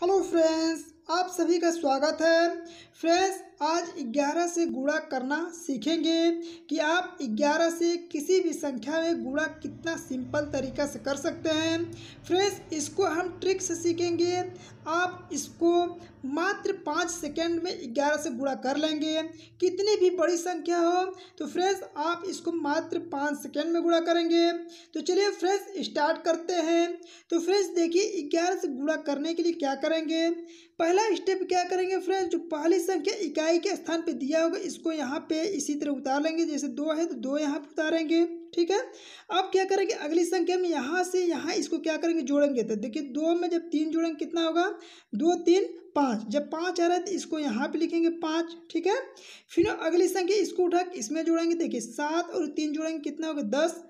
hello friends आप सभी का स्वागत है फ्रेंड्स आज 11 से गुणा करना सीखेंगे कि आप 11 से किसी भी संख्या में गुणा कितना सिंपल तरीका से कर सकते हैं फ्रेंड्स इसको हम ट्रिक से सीखेंगे आप इसको मात्र पाँच सेकेंड में 11 से गुणा कर लेंगे कितनी भी बड़ी संख्या हो तो फ्रेंड्स आप इसको मात्र पाँच सेकेंड में गुणा करेंगे तो चलिए फ्रेंड्स स्टार्ट करते हैं तो फ्रेंड्स देखिए ग्यारह से गुणा करने के लिए क्या करेंगे पहला स्टेप क्या करेंगे फ्रेंड्स जो पहली संख्या इकाई के स्थान पे दिया होगा इसको यहाँ पे इसी तरह उतार लेंगे जैसे दो है तो दो यहाँ पे उतारेंगे ठीक है अब क्या करेंगे अगली संख्या में यहाँ से यहाँ इसको क्या करेंगे जोड़ेंगे तो देखिए दो में जब तीन जोड़ेंगे कितना होगा दो तीन पाँच जब पाँच आ रहा है तो इसको यहाँ पे लिखेंगे पाँच ठीक है फिर अगली संख्या इसको उठा इसमें जोड़ेंगे देखिए सात और तीन जोड़ेंगे कितना होगा दस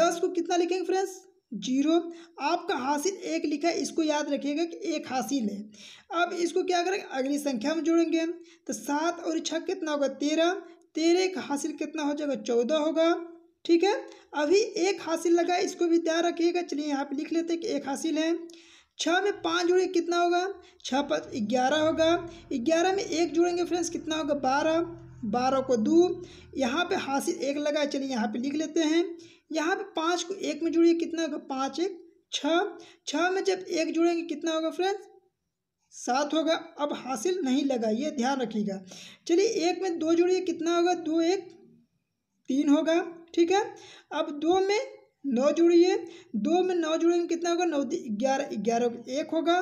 दस को कितना लिखेंगे फ्रेंड्स जीरो आपका हासिल एक लिखा है इसको याद रखिएगा कि एक हासिल है अब इसको क्या करेंगे अगली संख्या में जोड़ेंगे तो सात और छः कितना होगा तेरह तेरह का हासिल कितना हो जाएगा चौदह होगा ठीक है अभी एक हासिल लगा इसको भी ध्यान रखिएगा चलिए यहाँ पे लिख लेते हैं कि एक हासिल है छः में पाँच जुड़े कितना होगा छः पाँच ग्यारह होगा ग्यारह में एक जोड़ेंगे फ्रेंड्स कितना होगा बारह बारह को दो यहाँ पे हासिल एक लगा चलिए यहाँ पे लिख लेते हैं यहाँ पे पाँच को एक में जुड़िए कितना होगा पाँच एक छः छः में जब एक जुड़ेंगे कितना होगा फ्रेंड्स सात होगा अब हासिल नहीं लगा ये ध्यान रखिएगा चलिए एक में दो जुड़िए कितना होगा दो एक तीन होगा ठीक है अब दो में नौ जुड़िए दो में नौ जुड़ेंगे कितना होगा नौ ग्यारह ग्यारह एक होगा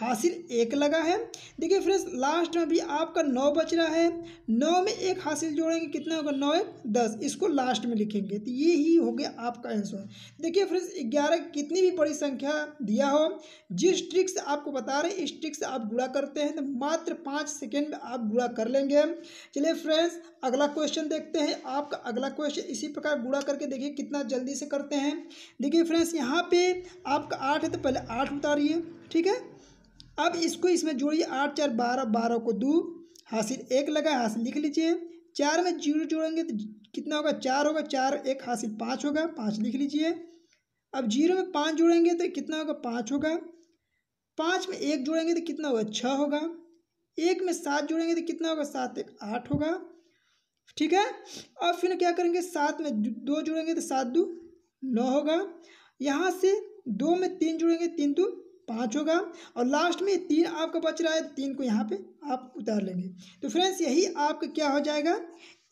हासिल एक लगा है देखिए फ्रेंड्स लास्ट में भी आपका नौ बच रहा है नौ में एक हासिल जोड़ेंगे कितना होगा नौ एक दस इसको लास्ट में लिखेंगे तो ये ही हो गया आपका आंसर देखिए फ्रेंड्स ग्यारह कितनी भी बड़ी संख्या दिया हो जिस ट्रिक से आपको बता रहे इस ट्रिक से आप गुड़ा करते हैं तो मात्र पाँच सेकेंड में आप गुड़ा कर लेंगे चलिए फ्रेंड्स अगला क्वेश्चन देखते हैं आपका अगला क्वेश्चन इसी प्रकार गुड़ा करके देखिए कितना जल्दी से करते हैं हैं देखिए फ्रेंड्स यहाँ पे आपका आठ है तो पहले आठ उतारिए ठीक है अब इसको इसमें जोड़िए आठ चार बारह बारह को दो हासिल एक लगा हासिल लिख लीजिए चार में जीरो जोड़ेंगे तो कितना होगा चार होगा चार एक हासिल पाँच होगा पाँच लिख लीजिए अब जीरो में पाँच जोड़ेंगे तो कितना होगा पाँच होगा पाँच में एक जोड़ेंगे तो कितना होगा छः होगा एक में सात जोड़ेंगे तो कितना होगा सात एक आठ होगा ठीक है और फिर क्या करेंगे सात में दो जोड़ेंगे तो सात दो नौ होगा यहाँ से दो में तीन जुड़ेंगे तीन दो पाँच होगा और लास्ट में तीन आपका बच रहा है तो तीन को यहाँ पे आप उतार लेंगे तो फ्रेंड्स यही आपका क्या हो जाएगा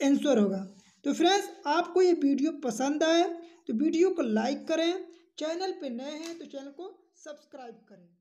आंसर होगा तो फ्रेंड्स आपको ये वीडियो पसंद आए तो वीडियो को लाइक करें चैनल पे नए हैं तो चैनल को सब्सक्राइब करें